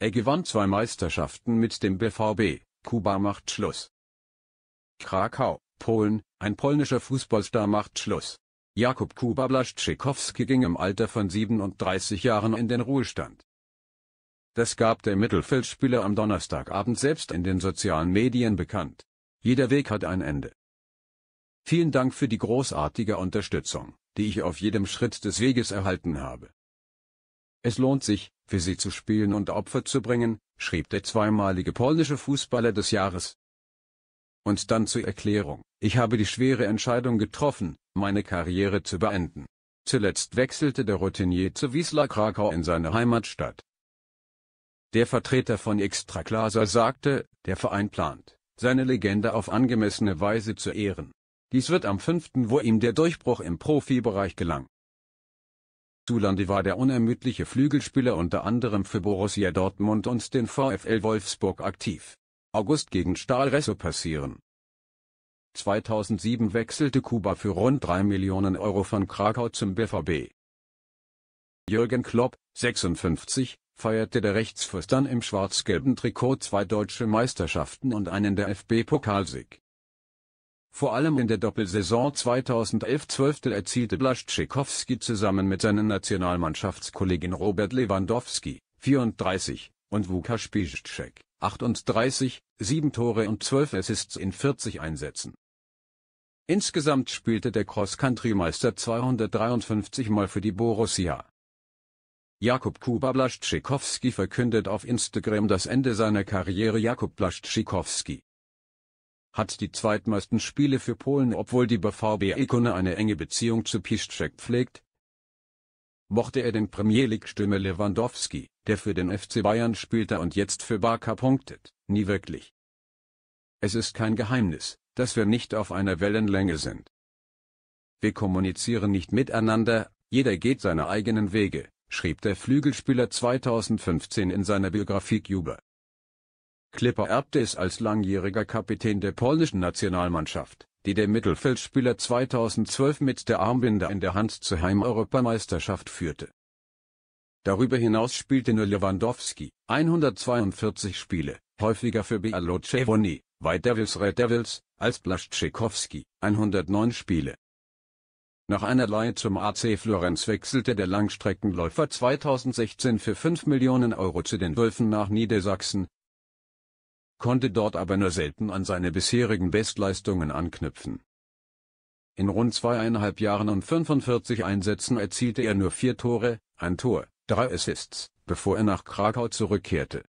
Er gewann zwei Meisterschaften mit dem BVB, Kuba macht Schluss. Krakau, Polen, ein polnischer Fußballstar macht Schluss. Jakub Kuba Blaszczykowski ging im Alter von 37 Jahren in den Ruhestand. Das gab der Mittelfeldspieler am Donnerstagabend selbst in den sozialen Medien bekannt. Jeder Weg hat ein Ende. Vielen Dank für die großartige Unterstützung, die ich auf jedem Schritt des Weges erhalten habe. Es lohnt sich, für sie zu spielen und Opfer zu bringen, schrieb der zweimalige polnische Fußballer des Jahres. Und dann zur Erklärung, ich habe die schwere Entscheidung getroffen, meine Karriere zu beenden. Zuletzt wechselte der Routinier zu Wiesla Krakau in seine Heimatstadt. Der Vertreter von Extraklasa sagte, der Verein plant, seine Legende auf angemessene Weise zu ehren. Dies wird am 5., wo ihm der Durchbruch im Profibereich gelang. Dulandi war der unermüdliche Flügelspieler unter anderem für Borussia Dortmund und den VfL Wolfsburg aktiv. August gegen Stahl Resso passieren. 2007 wechselte Kuba für rund 3 Millionen Euro von Krakau zum BVB. Jürgen Klopp, 56, feierte der Rechtsfuß dann im schwarz-gelben Trikot zwei deutsche Meisterschaften und einen der FB-Pokalsieg. Vor allem in der Doppelsaison 2011-12 erzielte Blaschtschikowski zusammen mit seinen Nationalmannschaftskollegen Robert Lewandowski, 34, und Vuka Spiszczek, 38, 7 Tore und 12 Assists in 40 Einsätzen. Insgesamt spielte der Cross-Country-Meister 253 Mal für die Borussia. Jakub Kuba Blaschtschikowski verkündet auf Instagram das Ende seiner Karriere Jakub Blaschtschikowski, hat die zweitmeisten Spiele für Polen obwohl die BVB-Ikone eine enge Beziehung zu Piszczek pflegt. Mochte er den Premier League-Stürmer Lewandowski, der für den FC Bayern spielte und jetzt für Barca punktet, nie wirklich. Es ist kein Geheimnis, dass wir nicht auf einer Wellenlänge sind. Wir kommunizieren nicht miteinander, jeder geht seine eigenen Wege, schrieb der Flügelspieler 2015 in seiner Biografie Cuba. Klipper erbte es als langjähriger Kapitän der polnischen Nationalmannschaft, die der Mittelfeldspieler 2012 mit der Armbinde in der Hand zur Heimeuropameisterschaft führte. Darüber hinaus spielte nur Lewandowski 142 Spiele, häufiger für Bialo White Devils Red Devils, als Blaszczykowski 109 Spiele. Nach einer Leihe zum AC Florenz wechselte der Langstreckenläufer 2016 für 5 Millionen Euro zu den Wölfen nach Niedersachsen, konnte dort aber nur selten an seine bisherigen Bestleistungen anknüpfen. In rund zweieinhalb Jahren und 45 Einsätzen erzielte er nur vier Tore, ein Tor, drei Assists, bevor er nach Krakau zurückkehrte